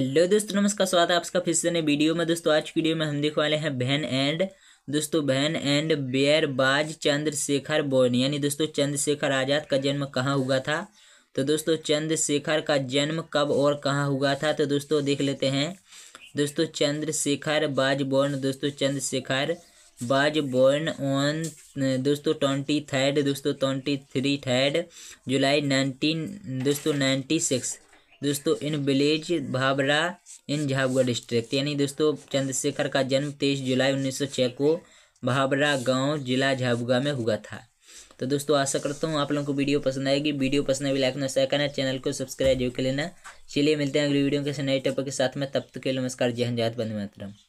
hello दोस्तों नमस्कार स्वागत है आपका फिर से नए वीडियो में दोस्तों आज की वीडियो में हम देखने वाले हैं बहन एंड दोस्तों बहन एंड बेयर बाज चंद्रशेखर बोर्न यानी दोस्तों चंद्रशेखर आज़ाद का जन्म कहाँ हुआ था तो दोस्तों चंद्रशेखर का जन्म कब और कहाँ हुआ था तो दोस्तों देख लेते हैं दोस्तों चंद्रशेखर बाज बोर्न दोस्तों चंद्रशेखर बाज बोर्न ऑन दोस्तों ट्वेंटी थर्ड दोस्तों twenty three third July nineteen दोस्तों नाइन्टी सिक्स दोस्तों in village Bhabra in Jhabua district यानी दोस्तों चंद्रशेखर का जन्म तेईस जुलाई उन्नीस को भाबरा गांव जिला झाबुआ में हुआ था तो दोस्तों आशा करता हूँ आप लोगों को वीडियो पसंद आएगी वीडियो पसंद आई तो लाइक में शेयर करना चैनल को सब्सक्राइब जरूर कर लेना चलिए मिलते हैं अगली वीडियो के नए टॉपिक के साथ में तब तक के नमस्कार जय हिंद जात बंद मातरम